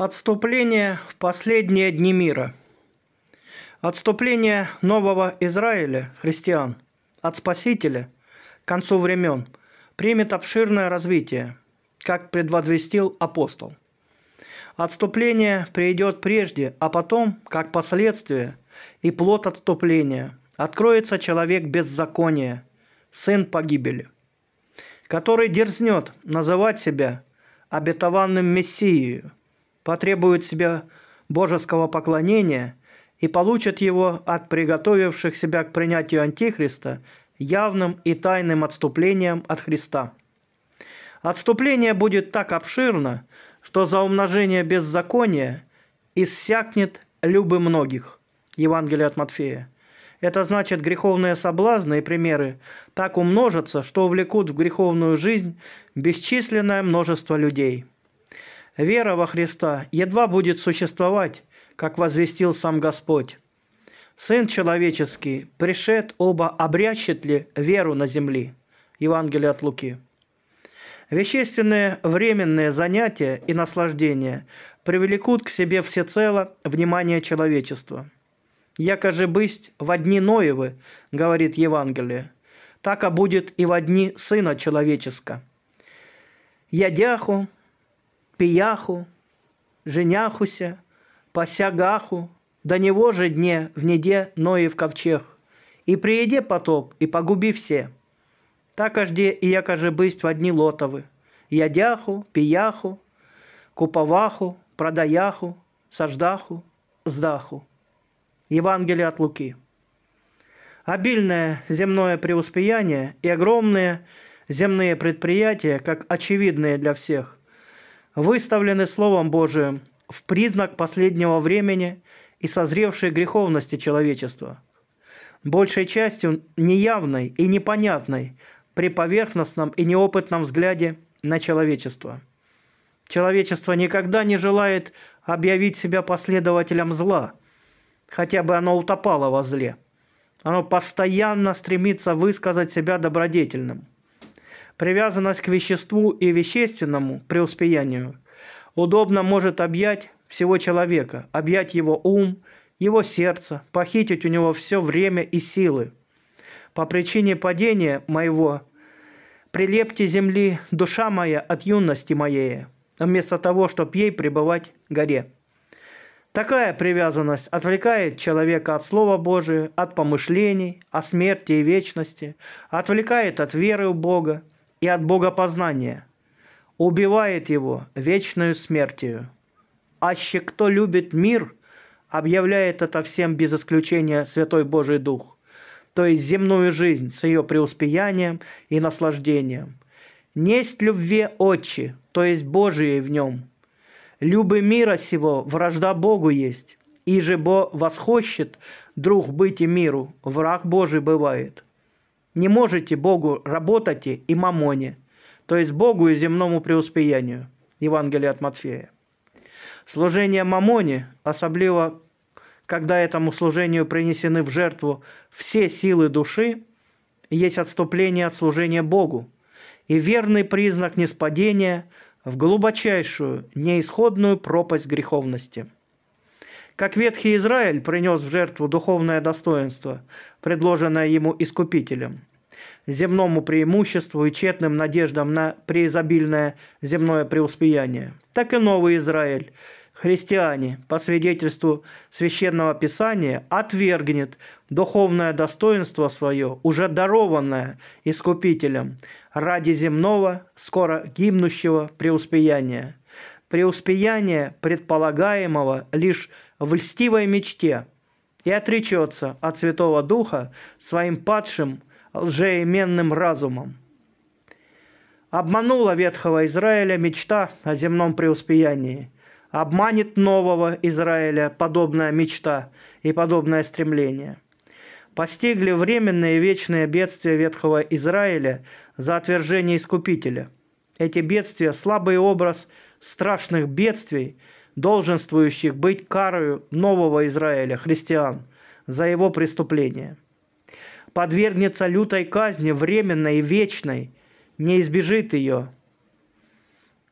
Отступление в последние дни мира. Отступление нового Израиля, христиан, от Спасителя к концу времен примет обширное развитие, как предвозвестил апостол. Отступление придет прежде, а потом, как последствие и плод отступления, откроется человек беззакония, сын погибели, который дерзнет называть себя обетованным Мессией – потребуют себе божеского поклонения и получат его от приготовивших себя к принятию Антихриста явным и тайным отступлением от Христа. Отступление будет так обширно, что за умножение беззакония иссякнет любы многих. Евангелие от Матфея. Это значит, греховные соблазны и примеры так умножатся, что увлекут в греховную жизнь бесчисленное множество людей – Вера во Христа едва будет существовать, как возвестил сам Господь. Сын человеческий пришед, оба обрящет ли веру на земли? Евангелие от Луки. Вещественные временные занятия и наслаждения привлекут к себе всецело внимание человечества. «Яко же бысть в одни Ноевы», — говорит Евангелие, — «так а будет и в одни Сына Я «Ядяху пияху, женяхуся, посягаху, до него же дне в неде но и в ковчег, и приеде потоп, и погуби все. Так ажде и якоже бысть в одни лотовы, ядяху, пияху, куповаху, продаяху, саждаху, сдаху. Евангелие от Луки. Обильное земное преуспеяние и огромные земные предприятия, как очевидные для всех, выставлены Словом Божиим в признак последнего времени и созревшей греховности человечества, большей частью неявной и непонятной при поверхностном и неопытном взгляде на человечество. Человечество никогда не желает объявить себя последователем зла, хотя бы оно утопало во зле. Оно постоянно стремится высказать себя добродетельным – привязанность к веществу и вещественному преуспеянию удобно может объять всего человека, объять его ум, его сердце, похитить у него все время и силы. По причине падения моего прилепьте земли душа моя от юности моей, вместо того, чтобы ей пребывать горе. Такая привязанность отвлекает человека от Слова Божия, от помышлений, о смерти и вечности, отвлекает от веры в Бога, и от Бога познания, убивает его вечную смертью. Аще кто любит мир, объявляет это всем без исключения Святой Божий Дух, то есть земную жизнь с ее преуспеянием и наслаждением. Несть любви отчи, то есть Божие в нем. Любы мира сего вражда Богу есть, и же Бо восхощет друг быть и миру, враг Божий бывает не можете Богу работайте и мамоне, то есть Богу и земному преуспеянию. Евангелие от Матфея. Служение мамоне, особливо когда этому служению принесены в жертву все силы души, есть отступление от служения Богу и верный признак неспадения в глубочайшую, неисходную пропасть греховности – как ветхий Израиль принес в жертву духовное достоинство, предложенное ему Искупителем земному преимуществу и тщетным надеждам на преизобильное земное преуспеяние, так и новый Израиль, христиане, по свидетельству Священного Писания, отвергнет духовное достоинство свое, уже дарованное Искупителем, ради земного, скоро гибнущего преуспеяния. Преуспеяние, предполагаемого лишь в льстивой мечте, и отречется от Святого Духа своим падшим лжеименным разумом. Обманула ветхого Израиля мечта о земном преуспеянии. Обманет нового Израиля подобная мечта и подобное стремление. Постигли временные и вечные бедствия ветхого Израиля за отвержение Искупителя. Эти бедствия – слабый образ страшных бедствий, долженствующих быть карою нового Израиля, христиан, за его преступление – подвергнется лютой казни, временной и вечной, не избежит ее.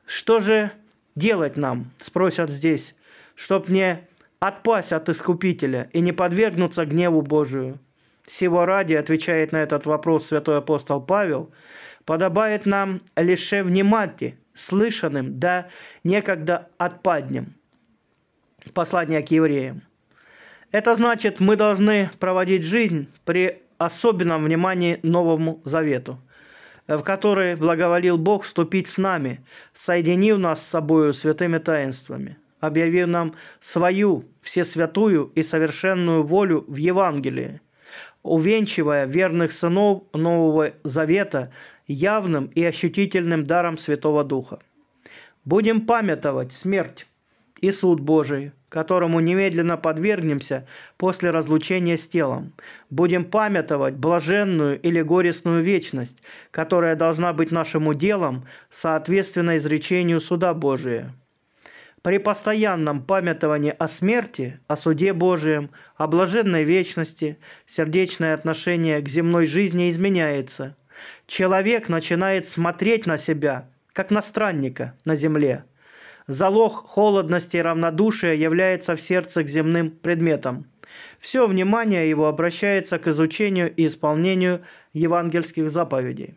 Что же делать нам, спросят здесь, чтоб не отпасть от Искупителя и не подвергнуться гневу Божию? Всего ради, отвечает на этот вопрос святой апостол Павел, подобает нам лишь внимати, слышанным, да некогда отпаднем. Послание к евреям. Это значит, мы должны проводить жизнь при особенном внимании Новому Завету, э, в который благоволил Бог вступить с нами, соединив нас с собою святыми таинствами, объявив нам свою всесвятую и совершенную волю в Евангелии, увенчивая верных сынов Нового Завета явным и ощутительным даром Святого Духа. Будем памятовать смерть и суд Божий – которому немедленно подвергнемся после разлучения с телом. Будем памятовать блаженную или горестную вечность, которая должна быть нашему делом, соответственно изречению суда Божия. При постоянном памятовании о смерти, о суде Божием, о блаженной вечности, сердечное отношение к земной жизни изменяется. Человек начинает смотреть на себя, как на странника на земле – Залог холодности и равнодушия является в сердце к земным предметам. Все внимание его обращается к изучению и исполнению евангельских заповедей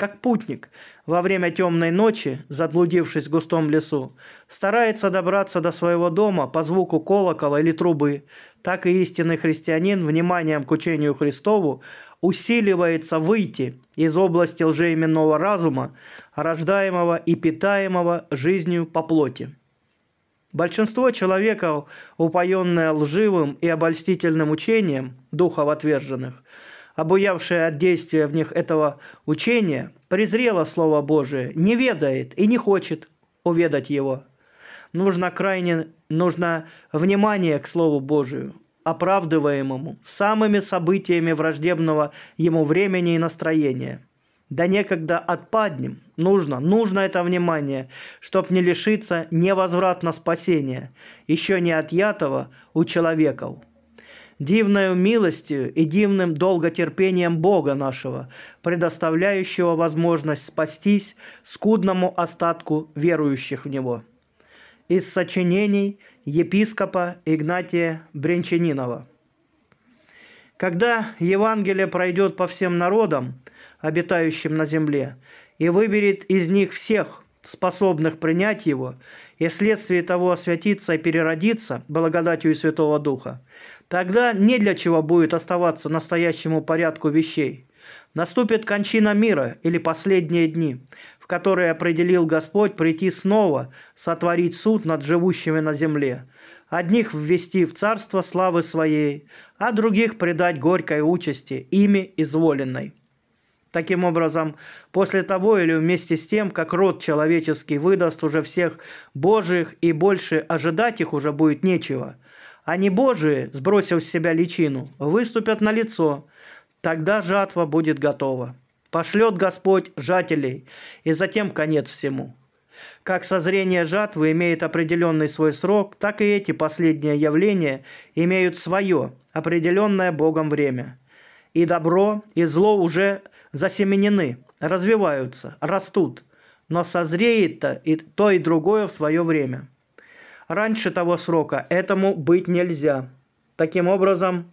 как путник, во время темной ночи, заблудившись в густом лесу, старается добраться до своего дома по звуку колокола или трубы, так и истинный христианин вниманием к учению Христову усиливается выйти из области лжеименного разума, рождаемого и питаемого жизнью по плоти. Большинство человеков, упоенное лживым и обольстительным учением духов отверженных – обуявшее от действия в них этого учения, презрело Слово Божие, не ведает и не хочет уведать его. Нужно крайне, нужно внимание к Слову Божию, оправдываемому самыми событиями враждебного ему времени и настроения. Да некогда отпаднем, нужно, нужно это внимание, чтоб не лишиться невозвратно спасения, еще не отъятого у человеков дивною милостью и дивным долготерпением Бога нашего, предоставляющего возможность спастись скудному остатку верующих в Него. Из сочинений епископа Игнатия Бренчанинова. Когда Евангелие пройдет по всем народам, обитающим на земле, и выберет из них всех, способных принять его, и вследствие того освятиться и переродиться благодатью Святого Духа, тогда не для чего будет оставаться настоящему порядку вещей. Наступит кончина мира или последние дни, в которые определил Господь прийти снова сотворить суд над живущими на земле, одних ввести в царство славы своей, а других предать горькой участи ими изволенной. Таким образом, после того или вместе с тем, как род человеческий выдаст уже всех божьих и больше ожидать их уже будет нечего, они Божие, сбросив с себя личину, выступят на лицо, тогда жатва будет готова. Пошлет Господь жателей, и затем конец всему. Как созрение жатвы имеет определенный свой срок, так и эти последние явления имеют свое, определенное Богом время. И добро, и зло уже засеменены, развиваются, растут, но созреет-то и то, и другое в свое время. Раньше того срока этому быть нельзя. Таким образом,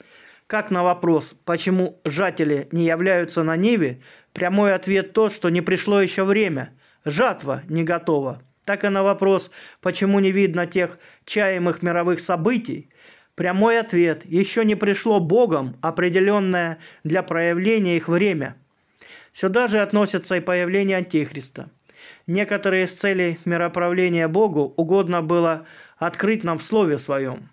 как на вопрос, почему жатели не являются на ниве, прямой ответ тот, что не пришло еще время, жатва не готова. Так и на вопрос, почему не видно тех чаемых мировых событий, прямой ответ, еще не пришло Богом определенное для проявления их время – Сюда же относятся и появление Антихриста. Некоторые из целей мироправления Богу угодно было открыть нам в Слове Своем.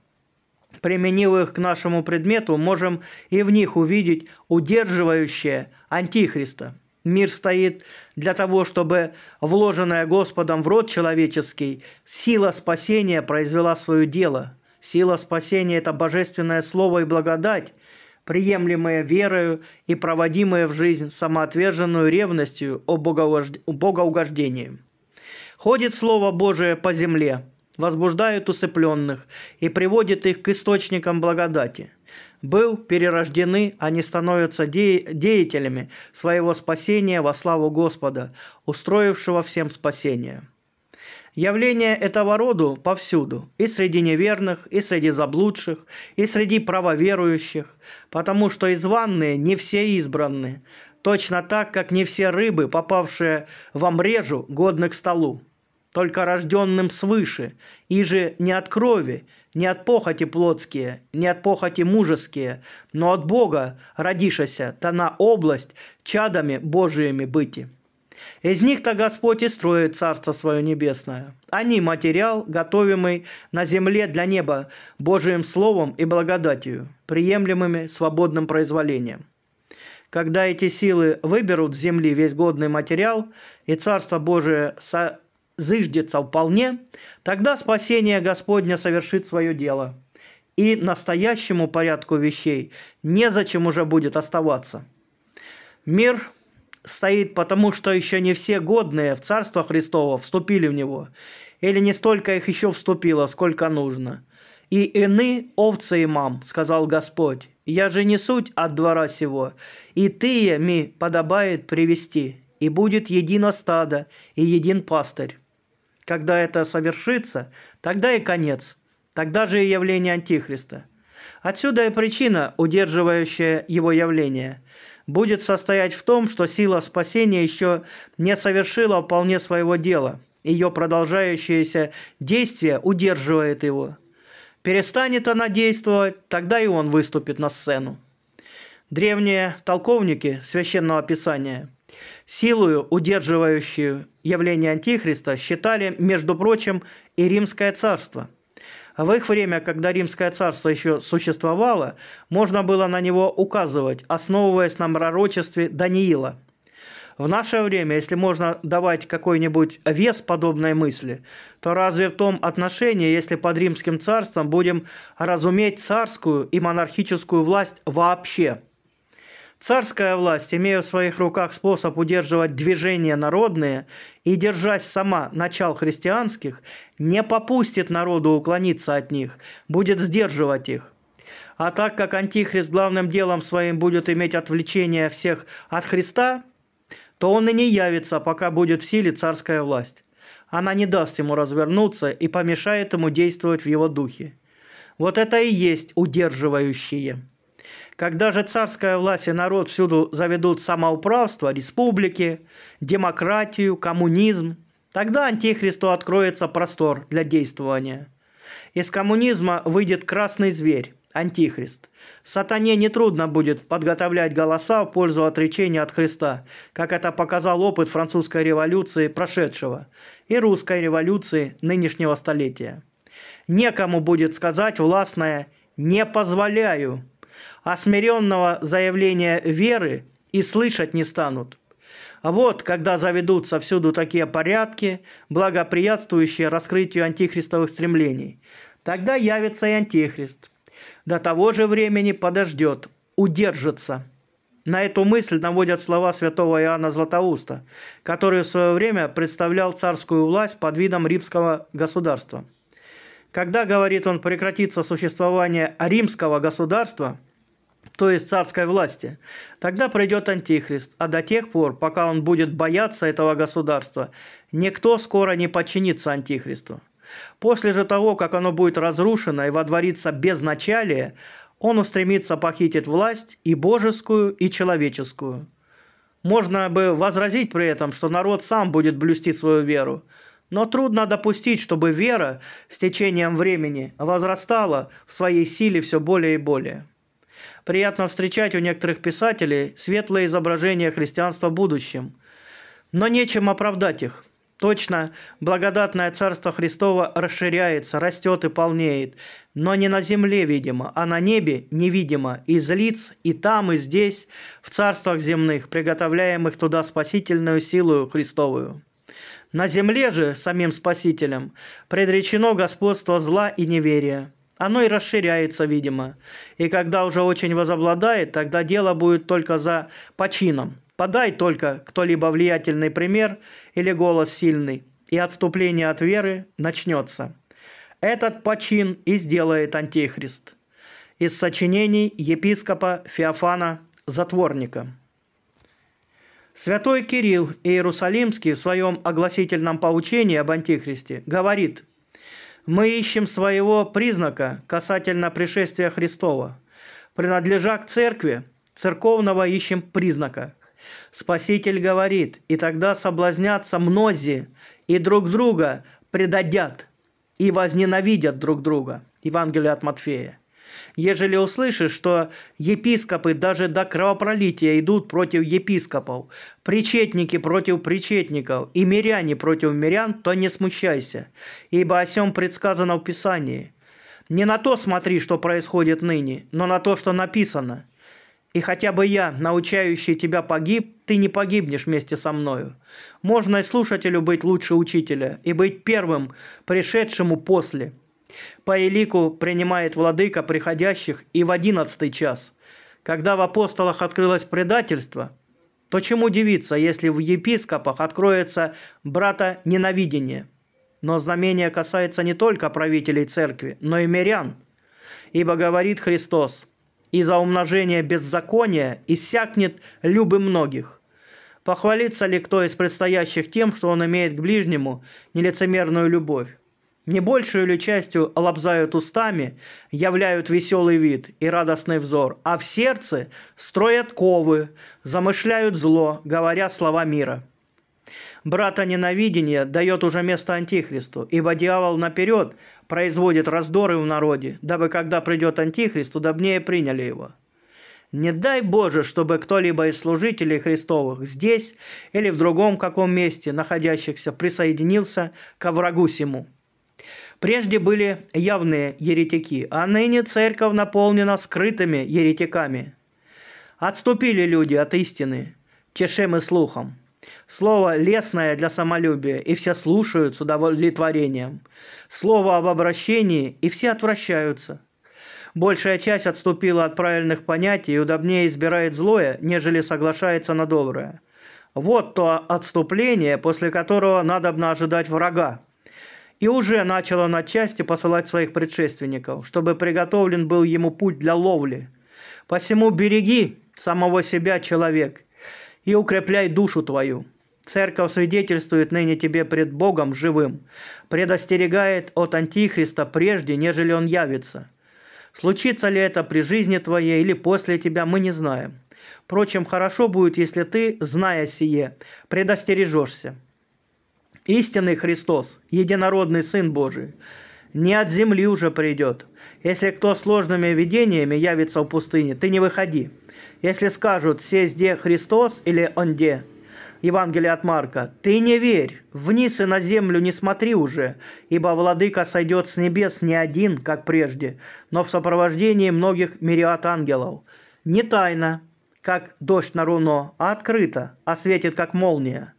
Применив их к нашему предмету, можем и в них увидеть удерживающее Антихриста. Мир стоит для того, чтобы вложенная Господом в род человеческий сила спасения произвела свое дело. Сила спасения – это божественное слово и благодать, приемлемое верою и проводимое в жизнь самоотверженную ревностью о богоугождении. Ходит Слово Божие по земле, возбуждает усыпленных и приводит их к источникам благодати. Был перерождены, они становятся де деятелями своего спасения во славу Господа, устроившего всем спасение. Явление этого рода повсюду, и среди неверных, и среди заблудших, и среди правоверующих, потому что изванные не все избранные, точно так, как не все рыбы, попавшие во мрежу, годны к столу. Только рожденным свыше, и же не от крови, не от похоти плотские, не от похоти мужеские, но от Бога родишася, то на область чадами Божиими быти». Из них-то Господь и строит Царство Свое Небесное. Они – материал, готовимый на земле для неба Божиим Словом и благодатью, приемлемыми свободным произволением. Когда эти силы выберут с земли весь годный материал, и Царство Божие созыждется вполне, тогда спасение Господня совершит свое дело. И настоящему порядку вещей незачем уже будет оставаться. Мир – стоит потому, что еще не все годные в Царство Христово вступили в него, или не столько их еще вступило, сколько нужно. И ины овцы и мам, сказал Господь, я же не суть от двора сего, и ты ми подобает привести, и будет едино стадо и един пастырь. Когда это совершится, тогда и конец, тогда же и явление Антихриста. Отсюда и причина, удерживающая его явление – будет состоять в том, что сила спасения еще не совершила вполне своего дела. Ее продолжающееся действие удерживает его. Перестанет она действовать, тогда и он выступит на сцену. Древние толковники Священного Писания силою, удерживающую явление Антихриста, считали, между прочим, и Римское царство – а в их время, когда Римское царство еще существовало, можно было на него указывать, основываясь на пророчестве Даниила. В наше время, если можно давать какой-нибудь вес подобной мысли, то разве в том отношении, если под Римским царством будем разуметь царскую и монархическую власть вообще – Царская власть, имея в своих руках способ удерживать движения народные и держась сама начал христианских, не попустит народу уклониться от них, будет сдерживать их. А так как Антихрист главным делом своим будет иметь отвлечение всех от Христа, то он и не явится, пока будет в силе царская власть. Она не даст ему развернуться и помешает ему действовать в его духе. Вот это и есть удерживающие. Когда же царская власть и народ всюду заведут самоуправство, республики, демократию, коммунизм, тогда антихристу откроется простор для действования. Из коммунизма выйдет красный зверь, антихрист. Сатане нетрудно будет подготовлять голоса в пользу отречения от Христа, как это показал опыт французской революции прошедшего и русской революции нынешнего столетия. Некому будет сказать властное «не позволяю», осмиренного заявления веры и слышать не станут. А вот когда заведутся всюду такие порядки, благоприятствующие раскрытию антихристовых стремлений. Тогда явится и антихрист. До того же времени подождет, удержится. На эту мысль наводят слова святого Иоанна Златоуста, который в свое время представлял царскую власть под видом римского государства – когда, говорит он, прекратится существование римского государства, то есть царской власти, тогда придет Антихрист, а до тех пор, пока он будет бояться этого государства, никто скоро не подчинится Антихристу. После же того, как оно будет разрушено и водворится безначалие, он устремится похитить власть и божескую, и человеческую. Можно бы возразить при этом, что народ сам будет блюсти свою веру, но трудно допустить, чтобы вера с течением времени возрастала в своей силе все более и более. Приятно встречать у некоторых писателей светлые изображения христианства будущем, но нечем оправдать их. Точно, благодатное Царство Христово расширяется, растет и полнеет, но не на земле, видимо, а на небе невидимо, из лиц и там, и здесь, в царствах земных, приготовляемых туда спасительную силу Христовую. На земле же самим Спасителем предречено господство зла и неверия. Оно и расширяется, видимо. И когда уже очень возобладает, тогда дело будет только за почином. Подай только кто-либо влиятельный пример или голос сильный, и отступление от веры начнется. Этот почин и сделает Антихрист. Из сочинений епископа Феофана Затворника. Святой Кирилл Иерусалимский в своем огласительном поучении об Антихристе говорит, «Мы ищем своего признака касательно пришествия Христова. Принадлежа к церкви, церковного ищем признака. Спаситель говорит, и тогда соблазнятся мнози, и друг друга предадят, и возненавидят друг друга». Евангелие от Матфея. Ежели услышишь, что епископы даже до кровопролития идут против епископов, причетники против причетников и миряне против мирян, то не смущайся, ибо о всем предсказано в Писании. Не на то смотри, что происходит ныне, но на то, что написано. И хотя бы я, научающий тебя, погиб, ты не погибнешь вместе со мною. Можно и слушателю быть лучше учителя, и быть первым, пришедшему после – по элику принимает владыка приходящих и в одиннадцатый час. Когда в апостолах открылось предательство, то чему удивиться, если в епископах откроется брата ненавидение? Но знамение касается не только правителей церкви, но и мирян. Ибо говорит Христос, и за умножение беззакония иссякнет любы многих. Похвалится ли кто из предстоящих тем, что он имеет к ближнему нелицемерную любовь? не большую ли частью лобзают устами, являют веселый вид и радостный взор, а в сердце строят ковы, замышляют зло, говоря слова мира. Брата ненавидения дает уже место Антихристу, ибо дьявол наперед производит раздоры в народе, дабы когда придет Антихрист, удобнее приняли его. Не дай Боже, чтобы кто-либо из служителей Христовых здесь или в другом каком месте находящихся присоединился ко врагу сему – Прежде были явные еретики, а ныне церковь наполнена скрытыми еретиками. Отступили люди от истины, чешем и слухом. Слово лесное для самолюбия, и все слушают с удовлетворением. Слово об обращении, и все отвращаются. Большая часть отступила от правильных понятий и удобнее избирает злое, нежели соглашается на доброе. Вот то отступление, после которого надобно ожидать врага, и уже начало на части посылать своих предшественников, чтобы приготовлен был ему путь для ловли. Посему береги самого себя, человек, и укрепляй душу твою. Церковь свидетельствует ныне тебе пред Богом живым, предостерегает от Антихриста прежде, нежели он явится. Случится ли это при жизни твоей или после тебя, мы не знаем. Впрочем, хорошо будет, если ты, зная сие, предостережешься. Истинный Христос, единородный Сын Божий, не от земли уже придет. Если кто сложными видениями явится в пустыне, ты не выходи. Если скажут все где Христос» или «Он где, Евангелие от Марка, «Ты не верь, вниз и на землю не смотри уже, ибо владыка сойдет с небес не один, как прежде, но в сопровождении многих мириад ангелов. Не тайно, как дождь на руно, а открыто, осветит а как молния.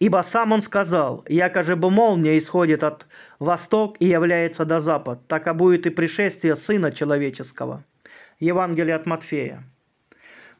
Ибо сам он сказал, якоже бы молния исходит от восток и является до запад, так а будет и пришествие Сына Человеческого. Евангелие от Матфея.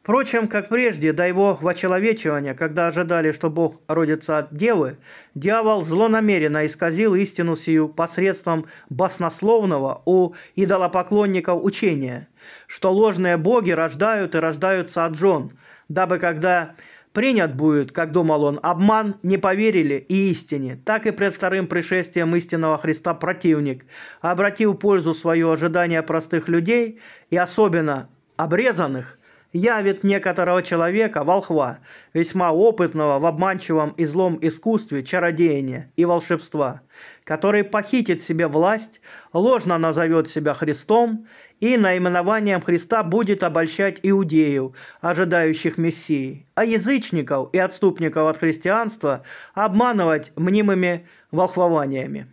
Впрочем, как прежде, до его вочеловечивания, когда ожидали, что Бог родится от девы, дьявол злонамеренно исказил истину сию посредством баснословного у идолопоклонников учения, что ложные боги рождают и рождаются от жен, дабы когда Принят будет, как думал он, обман, не поверили и истине. Так и пред вторым пришествием истинного Христа противник, обратил пользу свое ожидание простых людей и особенно обрезанных, явит некоторого человека, волхва, весьма опытного в обманчивом и злом искусстве чародеяния и волшебства, который похитит себе власть, ложно назовет себя Христом и наименованием Христа будет обольщать иудеев, ожидающих Мессии, а язычников и отступников от христианства обманывать мнимыми волхвованиями.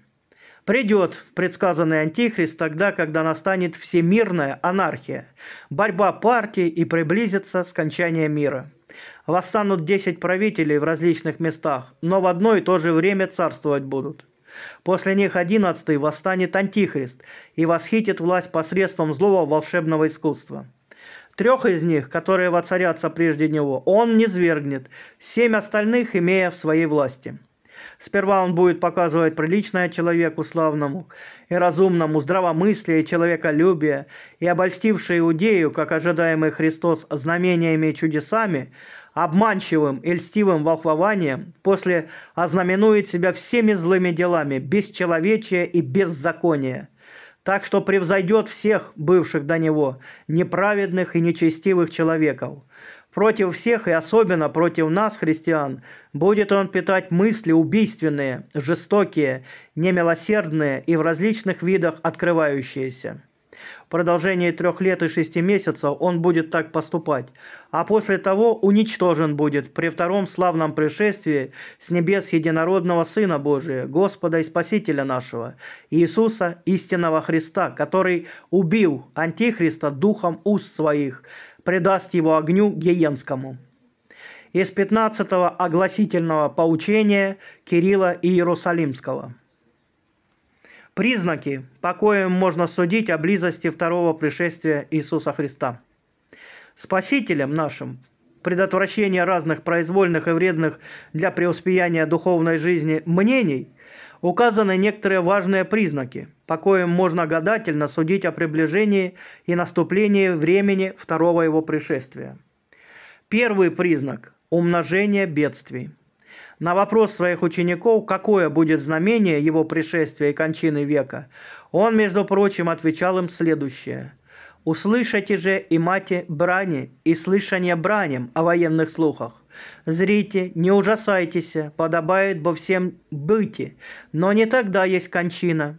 Придет предсказанный антихрист тогда, когда настанет всемирная анархия, борьба партий и приблизится скончание мира. Восстанут 10 правителей в различных местах, но в одно и то же время царствовать будут. После них одиннадцатый восстанет Антихрист и восхитит власть посредством злого волшебного искусства. Трех из них, которые воцарятся прежде него, он не свергнет, семь остальных имея в своей власти. Сперва он будет показывать приличное человеку славному и разумному здравомыслие и человеколюбие, и обольстивший иудею, как ожидаемый Христос, знамениями и чудесами, обманчивым и льстивым волхвованием, после ознаменует себя всеми злыми делами, бесчеловечия и беззакония так что превзойдет всех бывших до него, неправедных и нечестивых человеков. Против всех и особенно против нас, христиан, будет он питать мысли убийственные, жестокие, немилосердные и в различных видах открывающиеся. В продолжении трех лет и шести месяцев он будет так поступать, а после того уничтожен будет при втором славном пришествии с небес единородного Сына Божия, Господа и Спасителя нашего, Иисуса истинного Христа, который убил Антихриста духом уст своих, предаст его огню гиенскому. Из 15-го огласительного поучения Кирилла Иерусалимского. Признаки, по коим можно судить о близости второго пришествия Иисуса Христа. Спасителем нашим предотвращение разных произвольных и вредных для преуспеяния духовной жизни мнений, указаны некоторые важные признаки, по коим можно гадательно судить о приближении и наступлении времени второго его пришествия. Первый признак – умножение бедствий. На вопрос своих учеников, какое будет знамение его пришествия и кончины века, он, между прочим, отвечал им следующее. «Услышите же и мате брани, и слышание бранем о военных слухах. Зрите, не ужасайтесь, подобает бо всем быти, но не тогда есть кончина.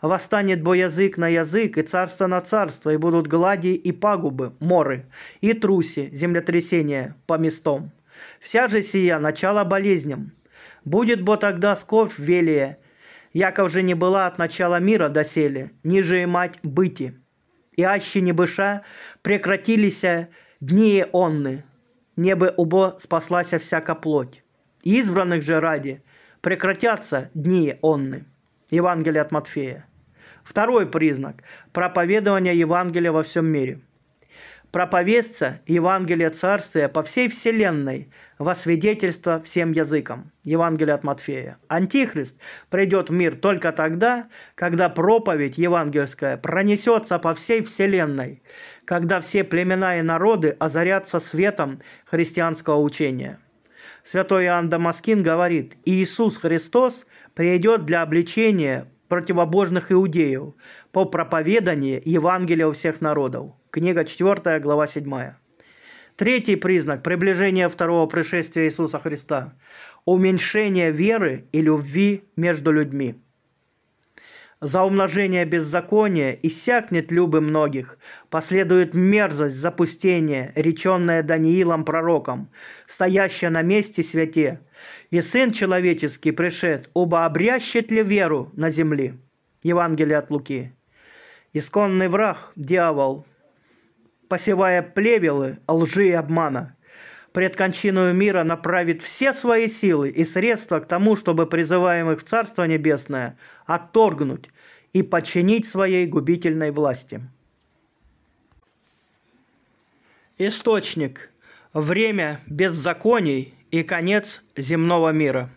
Восстанет бо язык на язык, и царство на царство, и будут глади и пагубы, моры, и труси, землетрясения по местам. Вся же сия начало болезням. Будет бо тогда скорбь велие, яков же не была от начала мира доселе, ниже и мать быти. И аще не быша прекратилися дни онны, не бы убо спаслася всяка плоть. Избранных же ради прекратятся дни онны. Евангелие от Матфея. Второй признак – проповедование Евангелия во всем мире проповестца Евангелие Царствия по всей вселенной во свидетельство всем языкам». Евангелие от Матфея. Антихрист придет в мир только тогда, когда проповедь евангельская пронесется по всей вселенной, когда все племена и народы озарятся светом христианского учения. Святой Иоанн Дамаскин говорит, «Иисус Христос придет для обличения противобожных иудеев по проповедании Евангелия у всех народов. Книга 4, глава 7. Третий признак приближения второго пришествия Иисуса Христа – уменьшение веры и любви между людьми. За умножение беззакония иссякнет любы многих, последует мерзость, запустение, реченное Даниилом пророком, стоящее на месте святе. И Сын Человеческий пришед, оба обрящет ли веру на земле. Евангелие от Луки. Исконный враг, дьявол, посевая плевелы лжи и обмана, пред кончиною мира направит все свои силы и средства к тому, чтобы призываемых в Царство Небесное отторгнуть и подчинить своей губительной власти. Источник. Время беззаконий и конец земного мира.